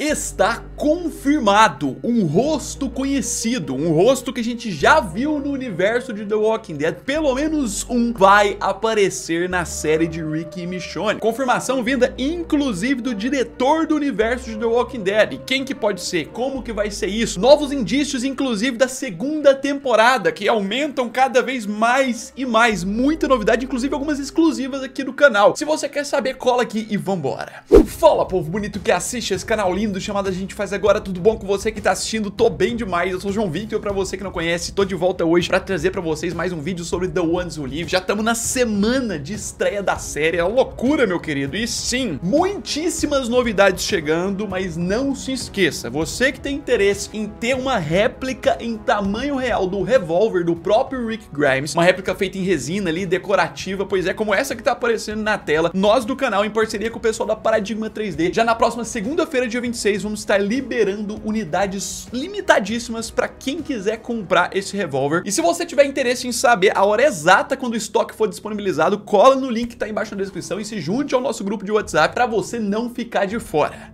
Está confirmado um rosto conhecido, um rosto que a gente já viu no universo de The Walking Dead, pelo menos um vai aparecer na série de Rick e Michonne. Confirmação vinda inclusive do diretor do universo de The Walking Dead. E quem que pode ser? Como que vai ser isso? Novos indícios inclusive da segunda temporada, que aumentam cada vez mais e mais. Muita novidade, inclusive algumas exclusivas aqui do canal. Se você quer saber, cola aqui e vambora. Fala povo bonito que assiste esse canal lindo bem-vindo, chamada a gente faz agora, tudo bom com você que tá assistindo? Tô bem demais, eu sou o João Vitor, pra você que não conhece, tô de volta hoje pra trazer pra vocês mais um vídeo sobre The Ones Who Live, já estamos na semana de estreia da série, é uma loucura meu querido, e sim, muitíssimas novidades chegando, mas não se esqueça, você que tem interesse em ter uma réplica em tamanho real do revólver do próprio Rick Grimes, uma réplica feita em resina ali, decorativa, pois é, como essa que tá aparecendo na tela, nós do canal, em parceria com o pessoal da Paradigma 3D, já na próxima segunda-feira, dia 25, 2026 vamos estar liberando unidades limitadíssimas para quem quiser comprar esse revólver. E se você tiver interesse em saber a hora exata quando o estoque for disponibilizado, cola no link que está embaixo na descrição e se junte ao nosso grupo de WhatsApp para você não ficar de fora.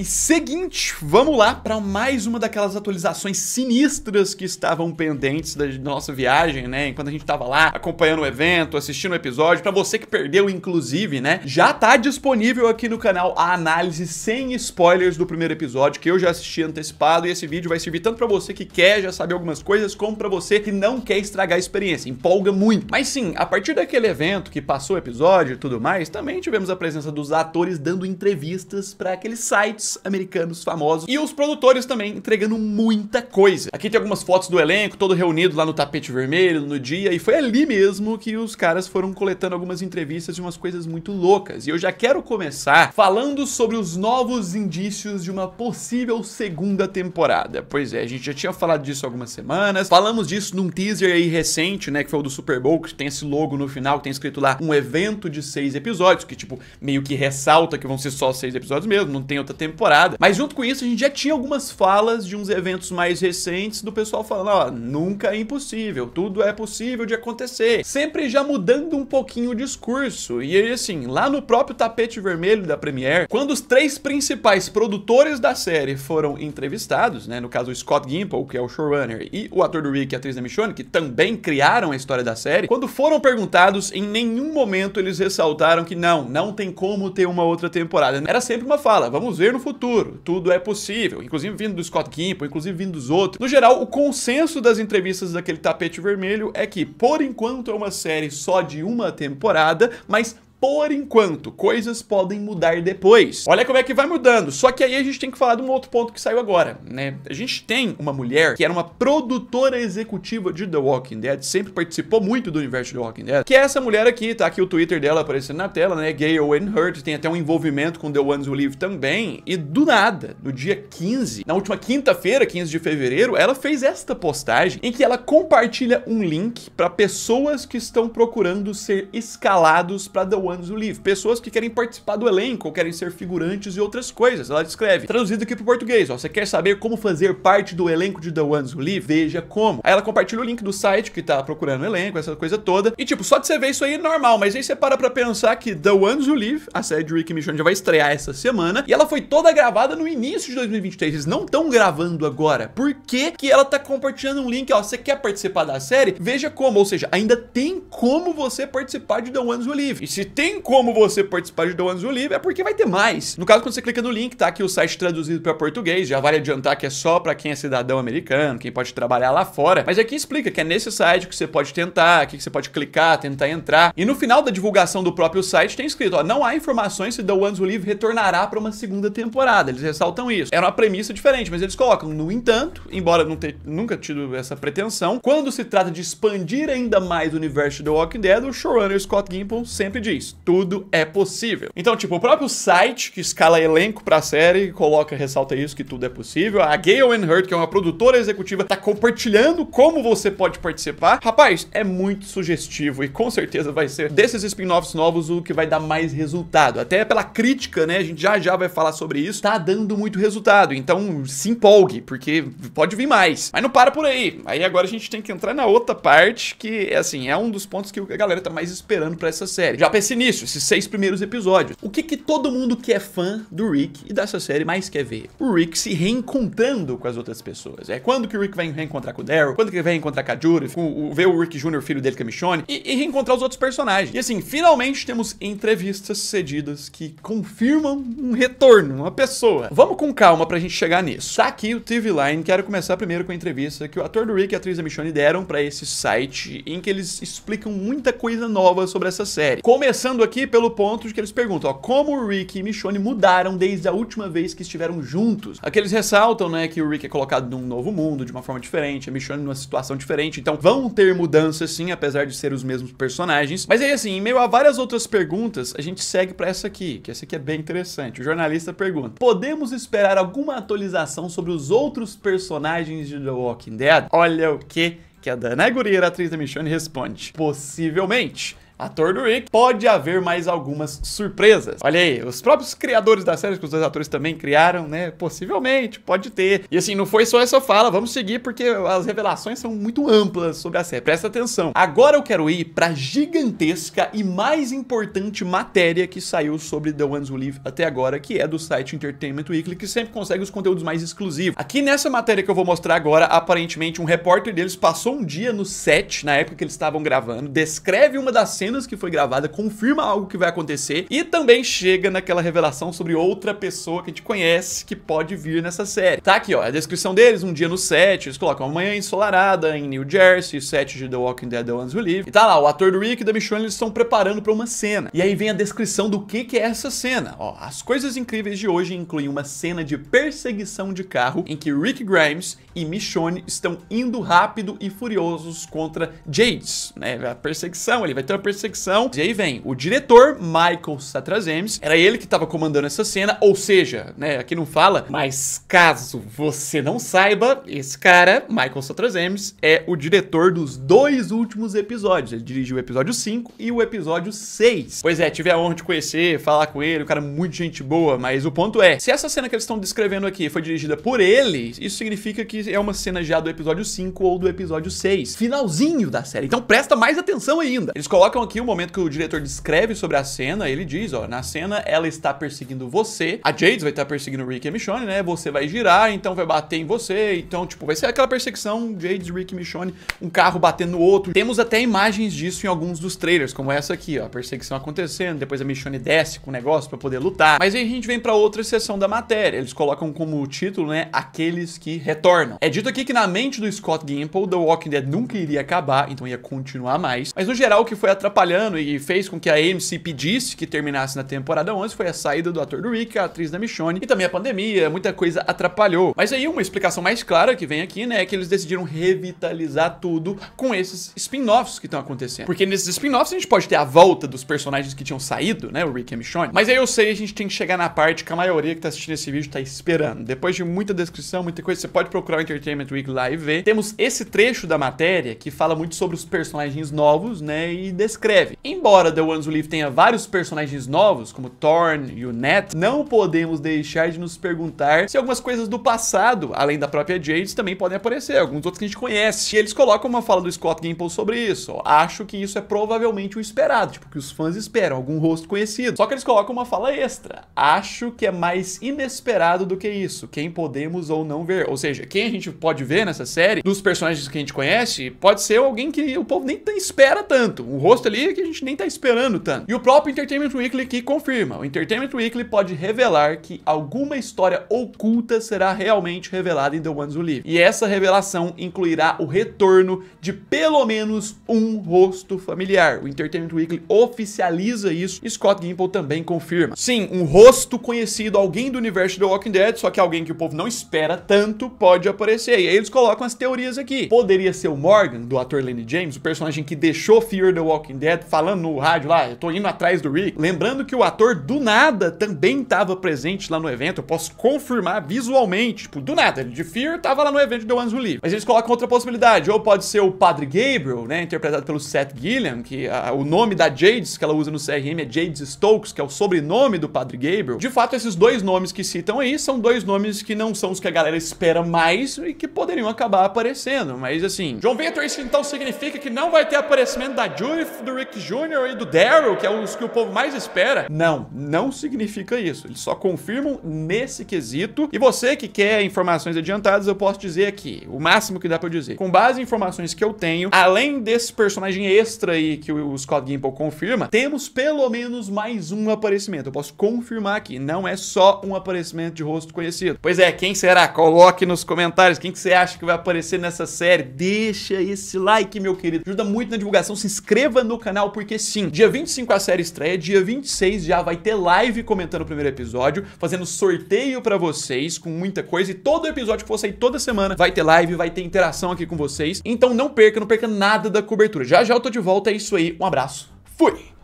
E seguinte, vamos lá para mais uma daquelas atualizações sinistras que estavam pendentes da nossa viagem, né? Enquanto a gente estava lá acompanhando o evento, assistindo o episódio, para você que perdeu inclusive, né? Já tá disponível aqui no canal a análise sem spoilers do primeiro episódio que eu já assisti antecipado e esse vídeo vai servir tanto para você que quer já saber algumas coisas como para você que não quer estragar a experiência. Empolga muito. Mas sim, a partir daquele evento que passou o episódio e tudo mais, também tivemos a presença dos atores dando entrevistas para aqueles sites atores americanos famosos e os produtores também entregando muita coisa. Aqui tem algumas fotos do elenco, todo reunido lá no tapete vermelho no dia, e foi ali mesmo que os caras foram coletando algumas entrevistas e umas coisas muito loucas. E eu já quero começar falando sobre os novos indícios de uma possível segunda temporada. Pois é, a gente já tinha falado disso algumas semanas, falamos disso num teaser aí recente, né, que foi o do Super Bowl, que tem esse logo no final, que tem escrito lá um evento de seis episódios, que tipo, meio que ressalta que vão ser só seis episódios mesmo, não tem outra temporada temporada. Mas junto com isso, a gente já tinha algumas falas de uns eventos mais recentes do pessoal falando, ó, nunca é impossível, tudo é possível de acontecer. Sempre já mudando um pouquinho o discurso. E aí, assim, lá no próprio tapete vermelho da Premiere, quando os três principais produtores da série foram entrevistados, né, no caso o Scott Gimple, que é o showrunner, e o ator do Rick, a atriz da Michonne, que também criaram a história da série, quando foram perguntados, em nenhum momento eles ressaltaram que não, não tem como ter uma outra temporada. Era sempre uma fala, vamos ver no futuro futuro. Tudo é possível, inclusive vindo do Scott Gimple, inclusive vindo dos outros. No geral, o consenso das entrevistas daquele tapete vermelho é que, por enquanto, é uma série só de uma temporada, mas por enquanto. Coisas podem mudar depois. Olha como é que vai mudando. Só que aí a gente tem que falar de um outro ponto que saiu agora, né? A gente tem uma mulher que era uma produtora executiva de The Walking Dead, sempre participou muito do universo de The Walking Dead, que é essa mulher aqui, tá aqui o Twitter dela aparecendo na tela, né? owen Hurt tem até um envolvimento com The Ones Who Live também. E do nada, no dia 15, na última quinta-feira, 15 de fevereiro, ela fez esta postagem em que ela compartilha um link para pessoas que estão procurando ser escalados para The Anos do Livro. Pessoas que querem participar do elenco, ou querem ser figurantes e outras coisas. Ela descreve. Traduzido aqui pro português, ó. Você quer saber como fazer parte do elenco de The Ones Who Live? Veja como. Aí ela compartilha o link do site que tá procurando o elenco, essa coisa toda. E tipo, só de você ver isso aí é normal, mas aí você para pra pensar que The Ones Who Live, a série de Rick Michonne já vai estrear essa semana, e ela foi toda gravada no início de 2023. Eles não estão gravando agora. Por que que ela tá compartilhando um link, ó? Você quer participar da série? Veja como. Ou seja, ainda tem como você participar de The Ones Who Live. E se tem como você participar de The Doanos do Livre é porque vai ter mais. No caso, quando você clica no link, tá aqui o site traduzido para português, já vale adiantar que é só para quem é cidadão americano, quem pode trabalhar lá fora, mas aqui explica que é nesse site que você pode tentar, aqui que você pode clicar, tentar entrar, e no final da divulgação do próprio site tem escrito, ó, não há informações se The Ones Who Live retornará para uma segunda temporada, eles ressaltam isso. Era uma premissa diferente, mas eles colocam, no entanto, embora não ter nunca tido essa pretensão, quando se trata de expandir ainda mais o universo de The Walking Dead, o showrunner Scott Gimple sempre diz, tudo é possível. Então, tipo, o próprio site que escala elenco pra série coloca, ressalta isso, que tudo é possível. A Gail Hurt, que é uma produtora executiva, tá compartilhando como você pode participar. Rapaz, é muito sugestivo e com certeza vai ser desses spin-offs novos o que vai dar mais resultado. Até pela crítica, né? A gente já já vai falar sobre isso. Tá dando muito resultado, então se empolgue, porque pode vir mais. Mas não para por aí. Aí agora a gente tem que entrar na outra parte que, assim, é um dos pontos que a galera tá mais esperando pra essa série. Já pensei início, esses seis primeiros episódios. O que, que todo mundo que é fã do Rick e dessa série mais quer ver? O Rick se reencontrando com as outras pessoas. É quando que o Rick vai reencontrar com o Daryl, quando que ele vai reencontrar com a Judy, com o, ver o Rick Jr., filho dele, com a é Michonne, e, e reencontrar os outros personagens. E assim, finalmente temos entrevistas cedidas que confirmam um retorno, uma pessoa. Vamos com calma pra gente chegar nisso. Tá aqui o TV Line, quero começar primeiro com a entrevista que o ator do Rick e a atriz da Michonne deram para esse site, em que eles explicam muita coisa nova sobre essa série. Começando Começando aqui pelo ponto de que eles perguntam, ó, como o Rick e Michonne mudaram desde a última vez que estiveram juntos. Aqui eles ressaltam, né, que o Rick é colocado num novo mundo, de uma forma diferente, a Michonne numa situação diferente, então vão ter mudanças sim, apesar de ser os mesmos personagens. Mas aí assim, em meio a várias outras perguntas, a gente segue para essa aqui, que essa aqui é bem interessante. O jornalista pergunta, podemos esperar alguma atualização sobre os outros personagens de The Walking Dead? Olha o que que a Dana Gurira, atriz da Michonne, responde. Possivelmente ator do Rick, pode haver mais algumas surpresas. Olha aí, os próprios criadores da série, que os dois atores também criaram, né? Possivelmente, pode ter. E assim, não foi só essa fala, vamos seguir porque as revelações são muito amplas sobre a série. Presta atenção. Agora eu quero ir pra gigantesca e mais importante matéria que saiu sobre The Ones Who Live até agora, que é do site Entertainment Weekly, que sempre consegue os conteúdos mais exclusivos. Aqui nessa matéria que eu vou mostrar agora, aparentemente um repórter deles passou um dia no set, na época que eles estavam gravando, descreve uma das cenas cenas que foi gravada, confirma algo que vai acontecer e também chega naquela revelação sobre outra pessoa que a gente conhece que pode vir nessa série. Tá aqui, ó, a descrição deles, um dia no set, eles colocam uma manhã ensolarada em New Jersey, set de The Walking Dead, The Ones Who Live. E tá lá, o ator do Rick e da Michonne, eles estão preparando pra uma cena. E aí vem a descrição do que que é essa cena. Ó, as coisas incríveis de hoje incluem uma cena de perseguição de carro em que Rick Grimes e Michonne estão indo rápido e furiosos contra Jades, né? A perseguição, ele vai ter uma perseguição perseguição. E aí vem o diretor, Michael Satrazemes, era ele que estava comandando essa cena, ou seja, né, aqui não fala, mas caso você não saiba, esse cara, Michael Satrazemes, é o diretor dos dois últimos episódios. Ele dirigiu o episódio 5 e o episódio 6. Pois é, tive a honra de conhecer, falar com ele, o cara é muito gente boa, mas o ponto é, se essa cena que eles estão descrevendo aqui foi dirigida por ele, isso significa que é uma cena já do episódio 5 ou do episódio 6, finalzinho da série. Então presta mais atenção ainda. Eles colocam aqui o momento que o diretor descreve sobre a cena, ele diz, ó, na cena ela está perseguindo você, a Jades vai estar perseguindo o Rick e a Michonne, né? Você vai girar, então vai bater em você, então, tipo, vai ser aquela perseguição Jades, Rick e Michonne, um carro batendo no outro. Temos até imagens disso em alguns dos trailers, como essa aqui, ó, a perseguição acontecendo, depois a Michonne desce com o negócio para poder lutar. Mas aí a gente vem para outra seção da matéria, eles colocam como título, né, aqueles que retornam. É dito aqui que na mente do Scott Gimple, The Walking Dead nunca iria acabar, então ia continuar mais, mas no geral o que foi atrás atrapalhando e fez com que a AMC pedisse que terminasse na temporada 11 foi a saída do ator do Rick, a atriz da Michonne e também a pandemia, muita coisa atrapalhou. Mas aí uma explicação mais clara que vem aqui, né, é que eles decidiram revitalizar tudo com esses spin-offs que estão acontecendo. Porque nesses spin-offs a gente pode ter a volta dos personagens que tinham saído, né, o Rick e a Michonne. Mas aí eu sei, a gente tem que chegar na parte que a maioria que tá assistindo esse vídeo tá esperando. Depois de muita descrição, muita coisa, você pode procurar o Entertainment Week lá e ver. Temos esse trecho da matéria que fala muito sobre os personagens novos, né, e escreve. Embora The Ones Who Live tenha vários personagens novos, como Thorn e o Ned não podemos deixar de nos perguntar se algumas coisas do passado, além da própria Jade, também podem aparecer, alguns outros que a gente conhece. E eles colocam uma fala do Scott Gimple sobre isso. Acho que isso é provavelmente o esperado, tipo, que os fãs esperam, algum rosto conhecido. Só que eles colocam uma fala extra. Acho que é mais inesperado do que isso, quem podemos ou não ver. Ou seja, quem a gente pode ver nessa série, dos personagens que a gente conhece, pode ser alguém que o povo nem espera tanto. Um rosto ali que a gente nem tá esperando tanto. E o próprio Entertainment Weekly que confirma. O Entertainment Weekly pode revelar que alguma história oculta será realmente revelada em The Ones Who Live. E essa revelação incluirá o retorno de pelo menos um rosto familiar. O Entertainment Weekly oficializa isso e Scott Gimple também confirma. Sim, um rosto conhecido, alguém do universo The Walking Dead, só que alguém que o povo não espera tanto, pode aparecer. E aí eles colocam as teorias aqui. Poderia ser o Morgan, do ator Lenny James, o personagem que deixou Fear the Walking Dead falando no rádio lá, ah, eu tô indo atrás do Rick. Lembrando que o ator do nada também tava presente lá no evento, eu posso confirmar visualmente, tipo, do nada, de Fear tava lá no evento de Ones Who Live. Mas eles colocam outra possibilidade, ou pode ser o Padre Gabriel, né, interpretado pelo Seth Gilliam, que a, o nome da Jades que ela usa no CRM é Jades Stokes, que é o sobrenome do Padre Gabriel. De fato, esses dois nomes que citam aí são dois nomes que não são os que a galera espera mais e que poderiam acabar aparecendo, mas assim... John Victor isso então significa que não vai ter aparecimento da Judith, do Rick Jr. e do Daryl, que é os que o povo mais espera. Não, não significa isso. Eles só confirmam nesse quesito. E você que quer informações adiantadas, eu posso dizer aqui, o máximo que dá para dizer. Com base em informações que eu tenho, além desse personagem extra aí que o Scott Gimple confirma, temos pelo menos mais um aparecimento. Eu posso confirmar aqui, não é só um aparecimento de rosto conhecido. Pois é, quem será? Coloque nos comentários quem que você acha que vai aparecer nessa série. Deixa esse like, meu querido. Ajuda muito na divulgação. Se inscreva no canal, porque sim, dia 25 a série estreia, dia 26 já vai ter live comentando o primeiro episódio, fazendo sorteio para vocês com muita coisa e todo episódio que for sair toda semana vai ter live, vai ter interação aqui com vocês. Então não perca, não perca nada da cobertura. Já já eu tô de volta, é isso aí. Um abraço. Fui!